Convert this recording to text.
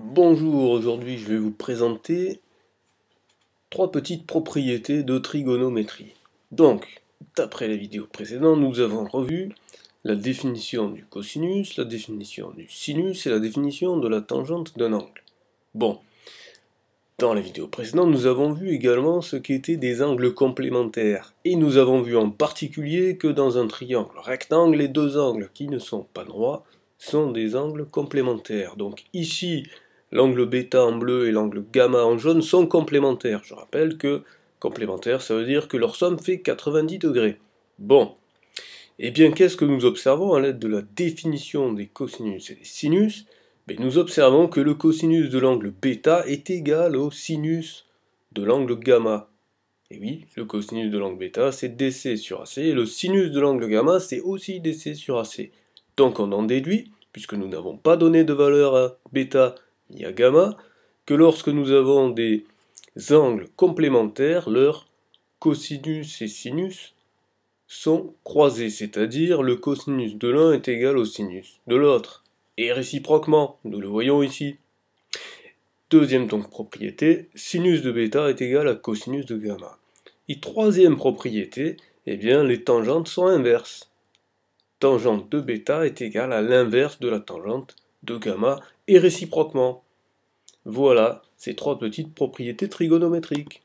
Bonjour, aujourd'hui je vais vous présenter trois petites propriétés de trigonométrie. Donc, d'après la vidéo précédente, nous avons revu la définition du cosinus, la définition du sinus et la définition de la tangente d'un angle. Bon, dans la vidéo précédente, nous avons vu également ce qu'étaient des angles complémentaires, et nous avons vu en particulier que dans un triangle rectangle, les deux angles qui ne sont pas droits sont des angles complémentaires. Donc ici, L'angle bêta en bleu et l'angle gamma en jaune sont complémentaires. Je rappelle que complémentaires, ça veut dire que leur somme fait 90 degrés. Bon. Eh bien, qu'est-ce que nous observons à l'aide de la définition des cosinus et des sinus eh Nous observons que le cosinus de l'angle bêta est égal au sinus de l'angle gamma. Et oui, le cosinus de l'angle bêta, c'est dc sur ac, et le sinus de l'angle gamma, c'est aussi dc sur ac. Donc on en déduit, puisque nous n'avons pas donné de valeur à bêta a gamma que lorsque nous avons des angles complémentaires, leurs cosinus et sinus sont croisés, c'est-à-dire le cosinus de l'un est égal au sinus de l'autre, et réciproquement, nous le voyons ici. Deuxième donc propriété, sinus de bêta est égal à cosinus de gamma. Et troisième propriété, eh bien les tangentes sont inverses. Tangente de bêta est égale à l'inverse de la tangente de gamma et réciproquement. Voilà ces trois petites propriétés trigonométriques.